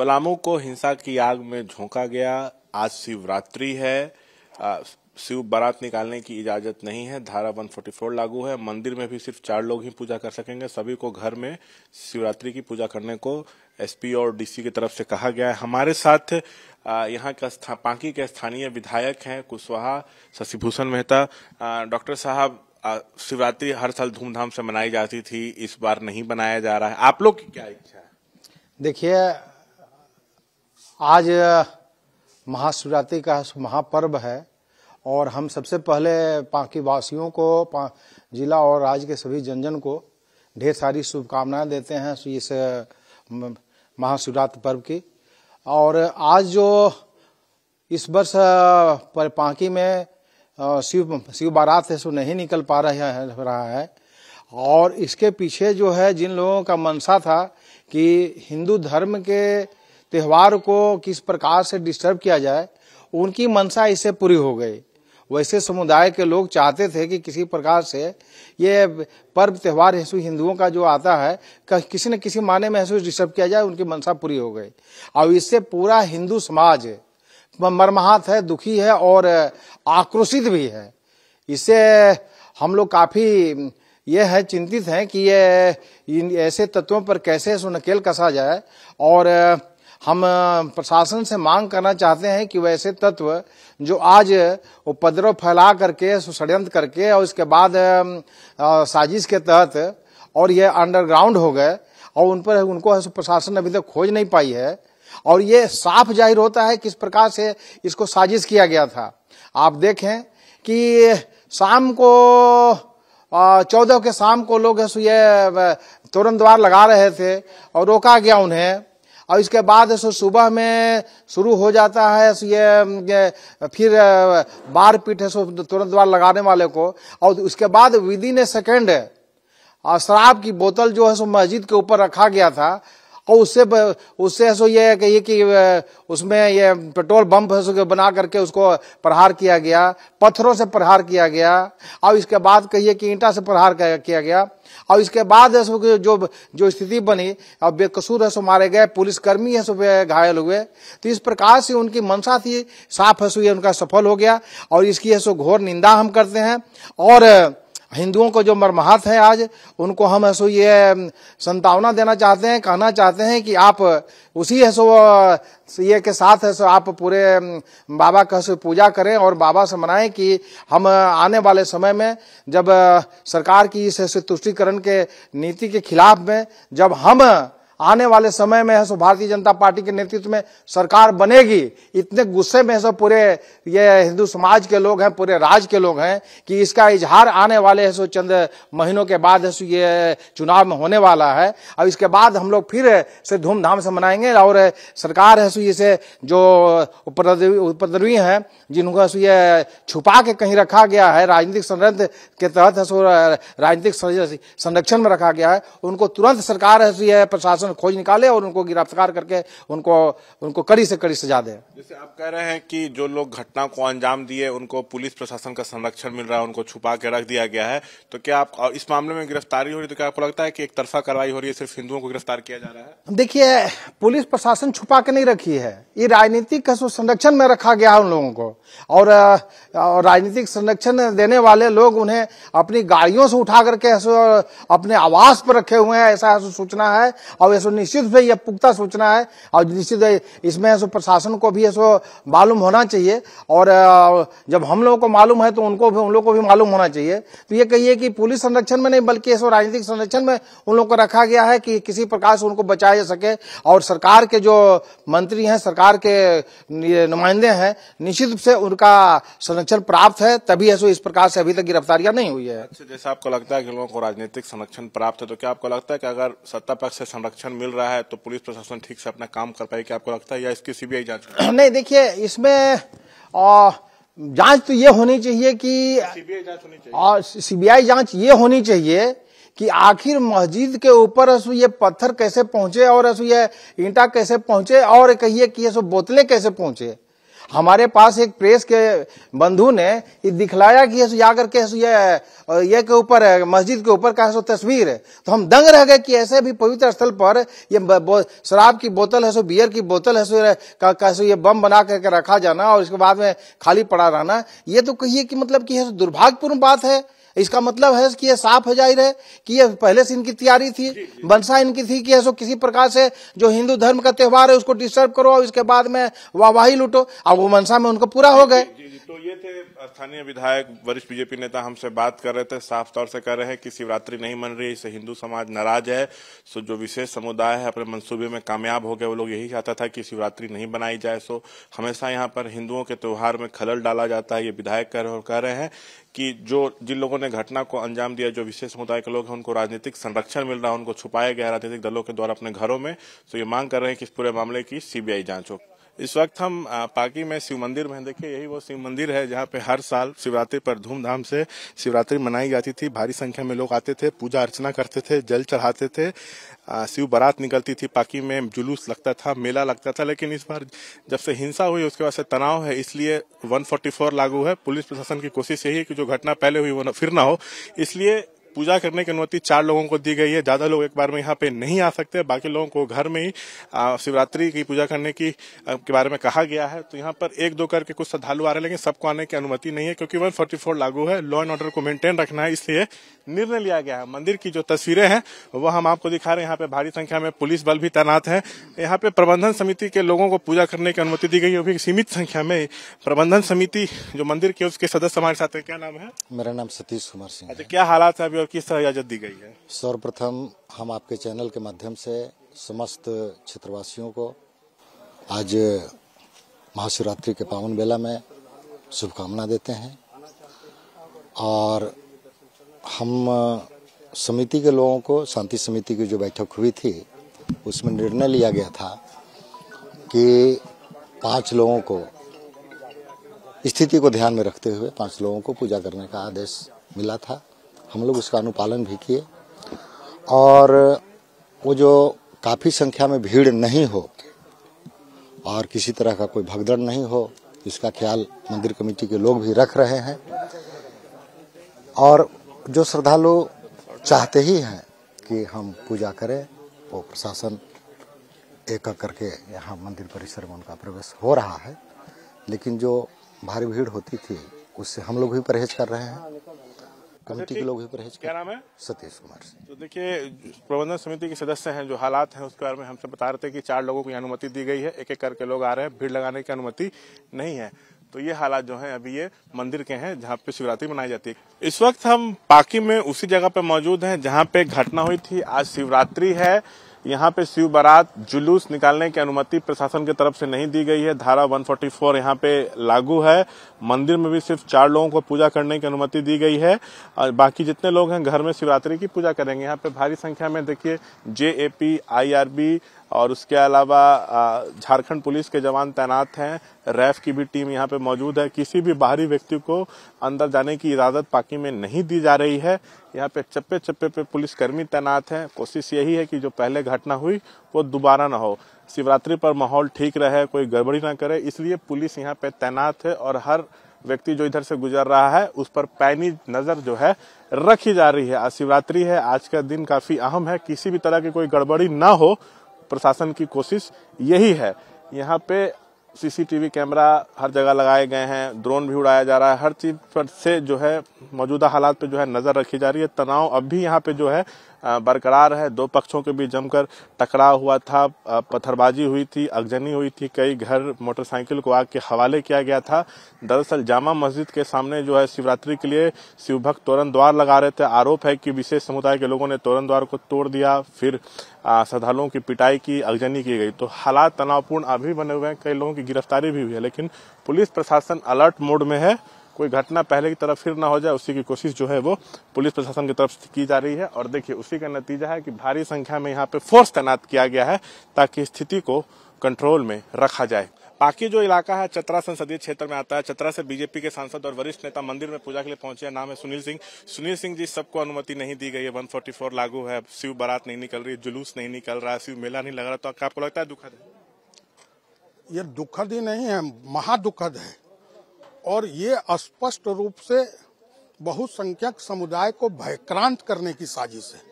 पलामू को हिंसा की आग में झोंका गया आज शिवरात्रि है शिव बारात निकालने की इजाजत नहीं है धारा वन फोर्टी फोर लागू है मंदिर में भी सिर्फ चार लोग ही पूजा कर सकेंगे सभी को घर में शिवरात्रि की पूजा करने को एसपी और डीसी की तरफ से कहा गया है हमारे साथ यहाँ का पांकी के स्थानीय विधायक हैं कुशवाहा शशिभूषण मेहता डॉक्टर साहब शिवरात्रि हर साल धूमधाम से मनाई जाती थी इस बार नहीं बनाया जा रहा है आप लोग की क्या इच्छा है देखिए आज महाशिवरात्रि का महापर्व है और हम सबसे पहले पाकी वासियों को जिला और राज्य के सभी जनजन को ढेर सारी शुभकामनाएं देते हैं इस महाशिवरात्रि पर्व की और आज जो इस वर्ष पर पाकी में शिव शिव बारात है सो नहीं निकल पा रहा है रहा है और इसके पीछे जो है जिन लोगों का मनसा था कि हिंदू धर्म के त्यौहार को किस प्रकार से डिस्टर्ब किया जाए उनकी मंशा इससे पूरी हो गई वैसे समुदाय के लोग चाहते थे कि किसी प्रकार से ये पर्व त्यौहार हिंसु हिंदुओं का जो आता है किसी न किसी माने में हिंसु डिस्टर्ब किया जाए उनकी मंशा पूरी हो गई और इससे पूरा हिंदू समाज मर्माहत है दुखी है और आक्रोशित भी है इससे हम लोग काफ़ी यह है चिंतित हैं कि ये ऐसे तत्वों पर कैसे सुनकेल कसा जाए और हम प्रशासन से मांग करना चाहते हैं कि वैसे तत्व जो आज उपद्रव फैला करके षडयंत्र करके और इसके बाद साजिश के तहत और ये अंडरग्राउंड हो गए और उन पर उनको प्रशासन अभी तक खोज नहीं पाई है और ये साफ जाहिर होता है किस प्रकार से इसको साजिश किया गया था आप देखें कि शाम को चौदह के शाम को लोग ये तोरण द्वार लगा रहे थे और रोका गया उन्हें और इसके बाद सो सुबह में शुरू हो जाता है सो ये फिर बार पीट है सो तुरंत बार लगाने वाले को और उसके बाद विदिन ए सेकेंड शराब की बोतल जो है सो मस्जिद के ऊपर रखा गया था और उससे उससे ऐसा यह है कि ये कि उसमें ये पेट्रोल बम बना करके उसको प्रहार किया गया पत्थरों से प्रहार किया गया और इसके बाद कहिए कि ईंटा से प्रहार किया गया और इसके बाद जो जो स्थिति बनी और बेकसूर है सो मारे गए पुलिसकर्मी है सो घायल हुए तो इस प्रकार से उनकी मनसा थी साफ है सो ये उनका सफल हो गया और इसकी है सो घोर निंदा हम करते हैं और हिंदुओं को जो मरमाहत है आज उनको हम ऐसो ये संतावना देना चाहते हैं कहना चाहते हैं कि आप उसी ऐसो ये के साथ ऐसो आप पूरे बाबा का से पूजा करें और बाबा से मनाएं कि हम आने वाले समय में जब सरकार की इस तुष्टिकरण के नीति के खिलाफ में जब हम आने वाले समय में है सो भारतीय जनता पार्टी के नेतृत्व में सरकार बनेगी इतने गुस्से में है सो पूरे ये हिंदू समाज के लोग हैं पूरे राज्य के लोग हैं कि इसका इजहार आने वाले है सो चंद महीनों के बाद है सो ये चुनाव में होने वाला है अब इसके बाद हम लोग फिर से धूमधाम से मनाएंगे और सरकार है सो इसे जो उपद्रवी हैं जिनको सो ये छुपा के कहीं रखा गया है राजनीतिक संरक्षण के तहत है सो राजनीतिक संरक्षण में रखा गया है उनको तुरंत सरकार है सो ये प्रशासन में खोज निकाले और उनको गिरफ्तार करके उनको उनको कड़ी से कड़ी सजा दे जैसे आप कह रहे हैं कि जो लोग घटना को अंजाम दिए उनको पुलिस प्रशासन का संरक्षण मिल रहा है उनको छुपा के रख दिया गया है तो क्या आप इस मामले में गिरफ्तारी हो रही है तो क्या आपको लगता है कि एक तरफा कार्रवाई हो रही है सिर्फ हिंदुओं को गिरफ्तार किया जा रहा है देखिए पुलिस प्रशासन छुपा के नहीं रखी है ये राजनीतिक संरक्षण में रखा गया है उन लोगों को और राजनीतिक संरक्षण देने वाले लोग उन्हें अपनी गाड़ियों से उठा करके अपने आवास पर रखे हुए हैं ऐसा सूचना है और है सो निश्चित से यह पुख्ता सूचना है और निश्चित इसमें सो प्रशासन को भी सो मालूम होना चाहिए और जब हम लोगों को मालूम है तो उनको भी उन लोगों को भी मालूम होना चाहिए तो ये कहिए कि पुलिस संरक्षण में नहीं बल्कि सो राजनीतिक संरक्षण में उन लोगों को रखा गया है कि किसी प्रकार से उनको बचाया जा सके और सरकार के जो मंत्री हैं सरकार के नुमाइंदे हैं निश्चित से उनका संरक्षण प्राप्त है तभी ऐसा इस प्रकार से अभी तक गिरफ्तारियां नहीं हुई है अच्छा, जैसे आपको लगता है कि लोगों को राजनीतिक संरक्षण प्राप्त है तो क्या आपको लगता है कि अगर सत्ता पक्ष से संरक्षण इंफॉर्मेशन मिल रहा है तो पुलिस प्रशासन ठीक से अपना काम कर पाए क्या आपको लगता है या इसकी सीबीआई जांच नहीं देखिए इसमें जांच तो ये होनी चाहिए कि सीबीआई जांच ये होनी चाहिए कि आखिर मस्जिद के ऊपर ये पत्थर कैसे पहुंचे और ये ईंटा कैसे पहुंचे और कहिए कि ये सो बोतलें कैसे पहुंचे हमारे पास एक प्रेस के बंधु ने ये दिखलाया कि यीशु जाकर के ये ये के ऊपर मस्जिद के ऊपर का सो तस्वीर है तो हम दंग रह गए कि ऐसे भी पवित्र स्थल पर ये शराब की बोतल है सो बियर की बोतल है सो कह सो ये बम बना करके रखा जाना और इसके बाद में खाली पड़ा रहना ये तो कहिए कि मतलब कि तो दुर्भाग्यपूर्ण बात है इसका मतलब है कि यह साफ हो जाहिर है कि यह पहले से इनकी तैयारी थी बनसा इनकी थी कि ऐसा किसी प्रकार से जो हिंदू धर्म का त्यौहार है उसको डिस्टर्ब करो और इसके बाद में वाहवाही लुटो अब वो मनसा में उनको पूरा हो गए तो ये थे स्थानीय विधायक वरिष्ठ बीजेपी नेता हमसे बात कर रहे थे साफ तौर से कह रहे हैं कि शिवरात्रि नहीं मन रही इसे हिंदू समाज नाराज है सो जो विशेष समुदाय है अपने मंसूबे में कामयाब हो गए वो लोग यही चाहता था कि शिवरात्रि नहीं बनाई जाए सो हमेशा यहाँ पर हिंदुओं के त्यौहार में खलल डाला जाता है ये विधायक कह रहे हैं कि जो जिन लोगों ने घटना को अंजाम दिया जो विशेष समुदाय के लोग हैं उनको राजनीतिक संरक्षण मिल रहा है उनको छुपाया गया राजनीतिक दलों के द्वारा अपने घरों में तो ये मांग कर रहे हैं कि इस पूरे मामले की सीबीआई जांच हो इस वक्त हम पाकी में शिव मंदिर में देखिए यही वो शिव मंदिर है जहाँ पे हर साल शिवरात्रि पर धूमधाम से शिवरात्रि मनाई जाती थी भारी संख्या में लोग आते थे पूजा अर्चना करते थे जल चढ़ाते थे शिव बारात निकलती थी पाकी में जुलूस लगता था मेला लगता था लेकिन इस बार जब से हिंसा हुई उसके बाद से तनाव है इसलिए 144 लागू है पुलिस प्रशासन की कोशिश यही है कि जो घटना पहले हुई वो फिर ना हो इसलिए पूजा करने की अनुमति चार लोगों को दी गई है ज्यादा लोग एक बार में यहाँ पे नहीं आ सकते बाकी लोगों को घर में ही शिवरात्रि की पूजा करने की के बारे में कहा गया है तो यहाँ पर एक दो करके कुछ श्रद्धालु आ रहे हैं लेकिन सबको आने की अनुमति नहीं है क्योंकि वन लागू है लॉ एंड ऑर्डर को मेंटेन रखना है इसलिए निर्णय लिया गया है मंदिर की जो तस्वीरें हैं वो हम आपको दिखा रहे हैं यहाँ पे भारी संख्या में पुलिस बल भी तैनात है यहाँ पे प्रबंधन समिति के लोगों को पूजा करने की अनुमति दी गई है सीमित संख्या में प्रबंधन समिति जो मंदिर के उसके सदस्य हमारे साथ है क्या नाम है मेरा नाम सतीश कुमार सिंह अच्छा क्या हालात है अभी और किस तरह इजाजत दी गई है सर्वप्रथम हम आपके चैनल के माध्यम से समस्त क्षेत्रवासियों को आज महाशिवरात्रि के पावन बेला में शुभकामना देते हैं और हम समिति के लोगों को शांति समिति की जो बैठक हुई थी उसमें निर्णय लिया गया था कि पांच लोगों को स्थिति को ध्यान में रखते हुए पांच लोगों को पूजा करने का आदेश मिला था हम लोग उसका अनुपालन भी किए और वो जो काफ़ी संख्या में भीड़ नहीं हो और किसी तरह का कोई भगदड़ नहीं हो इसका ख्याल मंदिर कमेटी के लोग भी रख रहे हैं और जो श्रद्धालु चाहते ही हैं कि हम पूजा करें वो प्रशासन एक करके यहाँ मंदिर परिसर में उनका प्रवेश हो रहा है लेकिन जो भारी भीड़ होती थी उससे हम लोग भी परहेज कर रहे हैं कमेटी के लोग भी परहेज क्या नाम है सतीश कुमार तो देखिए प्रबंधन समिति के सदस्य हैं जो हालात हैं उसके बारे में हमसे बता रहे थे कि चार लोगों की अनुमति दी गई है एक एक करके लोग आ रहे हैं भीड़ लगाने की अनुमति नहीं है तो ये हालात जो हैं अभी ये मंदिर के हैं जहाँ पे शिवरात्रि मनाई जाती है इस वक्त हम पाकि में उसी जगह पे मौजूद हैं जहाँ पे घटना हुई थी आज शिवरात्रि है यहाँ पे शिव बारात जुलूस निकालने की अनुमति प्रशासन की तरफ से नहीं दी गई है धारा 144 फोर्टी यहाँ पे लागू है मंदिर में भी सिर्फ चार लोगों को पूजा करने की अनुमति दी गई है और बाकी जितने लोग हैं घर में शिवरात्रि की पूजा करेंगे यहाँ पे भारी संख्या में देखिए J A P I R B और उसके अलावा झारखंड पुलिस के जवान तैनात हैं रैफ की भी टीम यहाँ पे मौजूद है किसी भी बाहरी व्यक्ति को अंदर जाने की इजाज़त पाकि में नहीं दी जा रही है यहाँ पे चप्पे चप्पे पे पुलिसकर्मी तैनात हैं कोशिश यही है कि जो पहले घटना हुई वो दोबारा ना हो शिवरात्रि पर माहौल ठीक रहे कोई गड़बड़ी ना करे इसलिए पुलिस यहाँ पे तैनात है और हर व्यक्ति जो इधर से गुजर रहा है उस पर पैनी नजर जो है रखी जा रही है आज शिवरात्रि है आज का दिन काफी अहम है किसी भी तरह की कोई गड़बड़ी ना हो प्रशासन की कोशिश यही है यहाँ पे सीसीटीवी कैमरा हर जगह लगाए गए हैं ड्रोन भी उड़ाया जा रहा है हर चीज पर से जो है मौजूदा हालात पे जो है नजर रखी जा रही है तनाव अब भी यहाँ पे जो है बरकरार है दो पक्षों के बीच जमकर टकराव हुआ था पत्थरबाजी हुई थी अगजनी हुई थी कई घर मोटरसाइकिल को आग के हवाले किया गया था दरअसल जामा मस्जिद के सामने जो है शिवरात्रि के लिए शिवभक्त तोरण द्वार लगा रहे थे आरोप है कि विशेष समुदाय के लोगों ने तोरण द्वार को तोड़ दिया फिर श्रद्धालुओं की पिटाई की अगजनी की गई तो हालात तनावपूर्ण अभी बने हुए हैं कई लोगों की गिरफ्तारी भी हुई है लेकिन पुलिस प्रशासन अलर्ट मोड में है कोई घटना पहले की तरफ फिर ना हो जाए उसी की कोशिश जो है वो पुलिस प्रशासन की तरफ से की जा रही है और देखिए उसी का नतीजा है कि भारी संख्या में यहाँ पे फोर्स तैनात किया गया है ताकि स्थिति को कंट्रोल में रखा जाए बाकी जो इलाका है चतरा संसदीय क्षेत्र में आता है चतरा से बीजेपी के सांसद और वरिष्ठ नेता मंदिर में पूजा के लिए पहुंचे हैं नाम है सुनील सिंह सुनील सिंह जी सबको अनुमति नहीं दी गई है 144 लागू है शिव बारात नहीं निकल रही जुलूस नहीं निकल रहा है शिव मेला नहीं लग रहा तो आपको लगता है दुखद है ये दुखद ही नहीं है महा दुखद है और ये स्पष्ट रूप से बहुसंख्यक समुदाय को भयक्रांत करने की साजिश है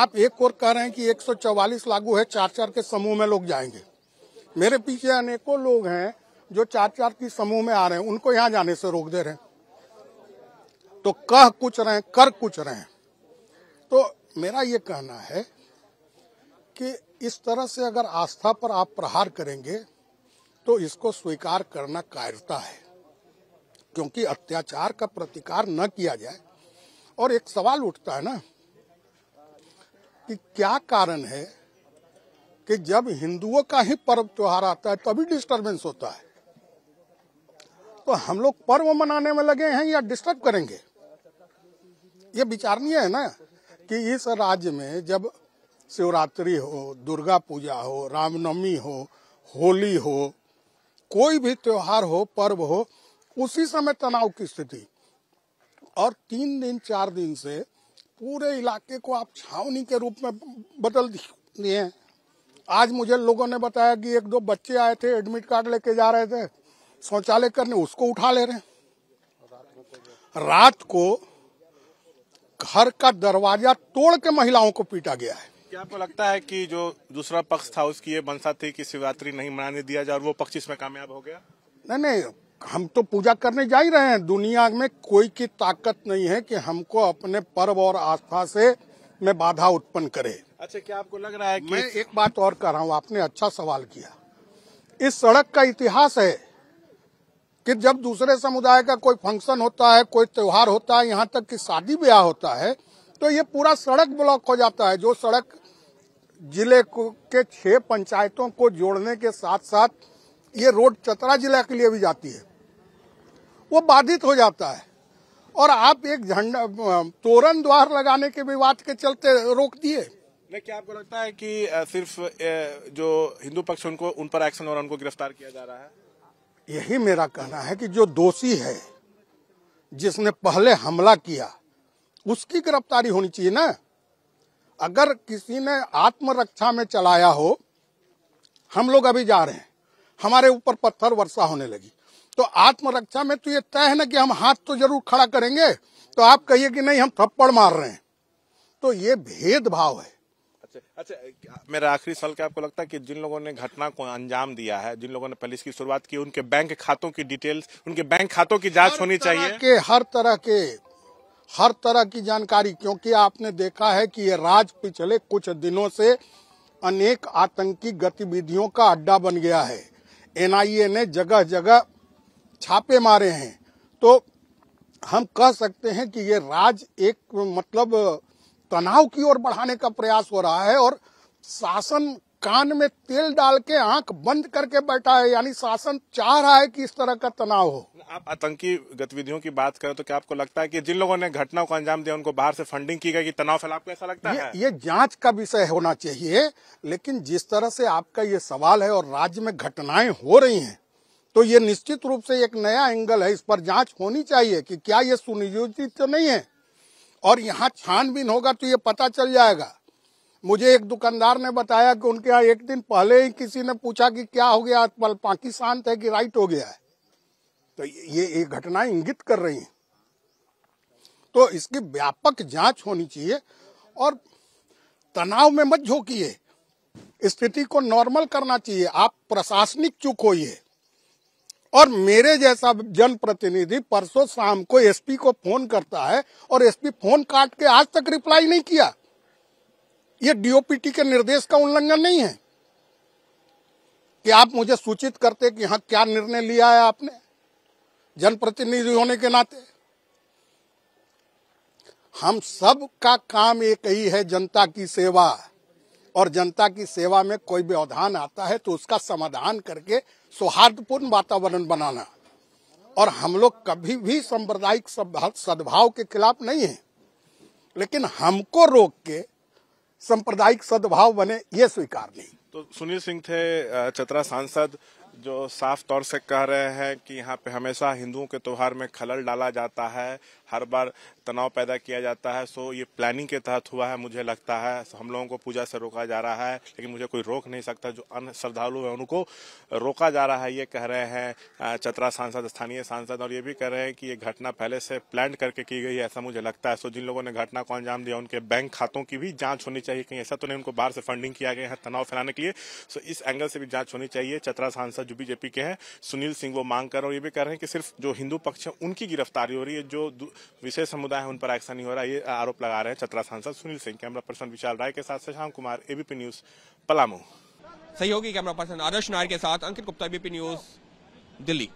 आप एक और कह रहे हैं कि 144 लागू है चार चार के समूह में लोग जाएंगे मेरे पीछे अनेकों लोग हैं जो चार चार की समूह में आ रहे हैं उनको यहाँ जाने से रोक दे रहे हैं तो कह कुछ रहे कर कुछ रहे तो मेरा ये कहना है कि इस तरह से अगर आस्था पर आप प्रहार करेंगे तो इसको स्वीकार करना कायरता है क्योंकि अत्याचार का प्रतिकार न किया जाए और एक सवाल उठता है ना कि क्या कारण है कि जब हिंदुओं का ही पर्व त्योहार आता है तभी डिस्टरबेंस होता है तो हम लोग पर्व मनाने में लगे हैं या डिस्टर्ब करेंगे ये विचारणीय है ना कि इस राज्य में जब शिवरात्रि हो दुर्गा पूजा हो रामनवमी हो होली हो कोई भी त्योहार हो पर्व हो उसी समय तनाव की स्थिति और तीन दिन चार दिन से पूरे इलाके को आप छावनी के रूप में बदल दिए हैं आज मुझे लोगों ने बताया कि एक दो बच्चे आए थे एडमिट कार्ड लेके जा रहे थे शौचालय करने उसको उठा ले रहे हैं रात को घर का दरवाजा तोड़ के महिलाओं को पीटा गया है क्या आपको लगता है कि जो दूसरा पक्ष था उसकी ये मनसा थी कि शिवरात्रि नहीं मनाने दिया जाए और वो पक्ष इसमें कामयाब हो गया नहीं नहीं हम तो पूजा करने जा ही रहे हैं दुनिया में कोई की ताकत नहीं है कि हमको अपने पर्व और आस्था से में बाधा उत्पन्न करे अच्छा क्या आपको लग रहा है कि मैं एक बात और कर रहा हूँ आपने अच्छा सवाल किया इस सड़क का इतिहास है कि जब दूसरे समुदाय का कोई फंक्शन होता है कोई त्योहार होता है यहाँ तक कि शादी ब्याह होता है तो ये पूरा सड़क ब्लॉक हो जाता है जो सड़क जिले के छह पंचायतों को जोड़ने के साथ साथ ये रोड चतरा जिला के लिए भी जाती है वो बाधित हो जाता है और आप एक झंडा तोरण द्वार लगाने के विवाद के चलते रोक दिए क्या आपको लगता है कि सिर्फ जो हिंदू पक्ष उनको उन पर एक्शन और उनको गिरफ्तार किया जा रहा है यही मेरा कहना है कि जो दोषी है जिसने पहले हमला किया उसकी गिरफ्तारी होनी चाहिए ना अगर किसी ने आत्मरक्षा में चलाया हो हम लोग अभी जा रहे हैं हमारे ऊपर पत्थर वर्षा होने लगी तो आत्मरक्षा में तो ये तय है ना कि हम हाथ तो जरूर खड़ा करेंगे तो आप कहिए कि नहीं हम थप्पड़ मार रहे हैं तो ये भेदभाव है अच्छा अच्छा मेरा आखिरी सवाल क्या आपको लगता है कि जिन लोगों ने घटना को अंजाम दिया है जिन लोगों ने पहले इसकी शुरुआत की उनके बैंक खातों की डिटेल्स उनके बैंक खातों की जांच होनी चाहिए के हर तरह के हर तरह की जानकारी क्योंकि आपने देखा है कि ये राज पिछले कुछ दिनों से अनेक आतंकी गतिविधियों का अड्डा बन गया है एनआईए ने जगह जगह छापे मारे हैं तो हम कह सकते हैं कि ये राज एक मतलब तनाव की ओर बढ़ाने का प्रयास हो रहा है और शासन कान में तेल डाल के आंख बंद करके बैठा है यानी शासन चाह रहा है कि इस तरह का तनाव हो आप आतंकी गतिविधियों की बात करें तो क्या आपको लगता है कि जिन लोगों ने घटनाओं को अंजाम दिया उनको बाहर से फंडिंग की गई कि तनाव फैलाव ऐसा लगता ये, है ये जांच का विषय होना चाहिए लेकिन जिस तरह से आपका ये सवाल है और राज्य में घटनाएं हो रही है तो ये निश्चित रूप से एक नया एंगल है इस पर जांच होनी चाहिए कि क्या ये सुनियोजित तो नहीं है और यहाँ छानबीन होगा तो ये पता चल जाएगा मुझे एक दुकानदार ने बताया कि उनके यहाँ एक दिन पहले ही किसी ने पूछा कि क्या हो गया पाकिस्तान थे कि राइट हो गया है तो ये ये घटना इंगित कर रही है तो इसकी व्यापक जांच होनी चाहिए और तनाव में मत झोंकिए स्थिति को नॉर्मल करना चाहिए आप प्रशासनिक चूक होइए और मेरे जैसा जनप्रतिनिधि परसों शाम को एसपी को फोन करता है और एसपी फोन काट के आज तक रिप्लाई नहीं किया ये डीओपीटी के निर्देश का उल्लंघन नहीं है कि आप मुझे सूचित करते कि यहां क्या निर्णय लिया है आपने जनप्रतिनिधि होने के नाते हम सब का काम एक ही है जनता की सेवा और जनता की सेवा में कोई व्यवधान आता है तो उसका समाधान करके सौहार्दपूर्ण वातावरण बनाना और हम लोग कभी भी सांप्रदायिक सद्भाव के खिलाफ नहीं है लेकिन हमको रोक के सांप्रदायिक सद्भाव बने ये स्वीकार नहीं तो सुनील सिंह थे चतरा सांसद जो साफ तौर से कह रहे हैं कि यहाँ पे हमेशा हिंदुओं के त्योहार में खलल डाला जाता है हर बार तनाव पैदा किया जाता है सो ये प्लानिंग के तहत हुआ है मुझे लगता है हम लोगों को पूजा से रोका जा रहा है लेकिन मुझे कोई रोक नहीं सकता जो अन्य श्रद्धालु हैं उनको रोका जा रहा है ये कह रहे हैं चतरा सांसद स्थानीय सांसद और ये भी कह रहे हैं कि ये घटना पहले से प्लान करके की गई है ऐसा मुझे लगता है सो जिन लोगों ने घटना को अंजाम दिया उनके बैंक खातों की भी जाँच होनी चाहिए कहीं ऐसा तो नहीं उनको बाहर से फंडिंग किया गया है तनाव फैलाने के लिए सो इस एंगल से भी जाँच होनी चाहिए चतरा सांसद जो बीजेपी के हैं सुनील सिंह वो मांग कर और ये भी कह रहे हैं कि सिर्फ जो हिंदू पक्ष है उनकी गिरफ्तारी हो रही है जो विशेष समुदाय है उन पर एक्शन नहीं हो रहा ये आरोप लगा रहे हैं चतरा सांसद सुनील सिंह कैमरा पर्सन विशाल राय के साथ शशांक कुमार एबीपी न्यूज पलामू सहयोगी कैमरा पर्सन आदर्श नायर के साथ अंकित गुप्ता एबीपी न्यूज दिल्ली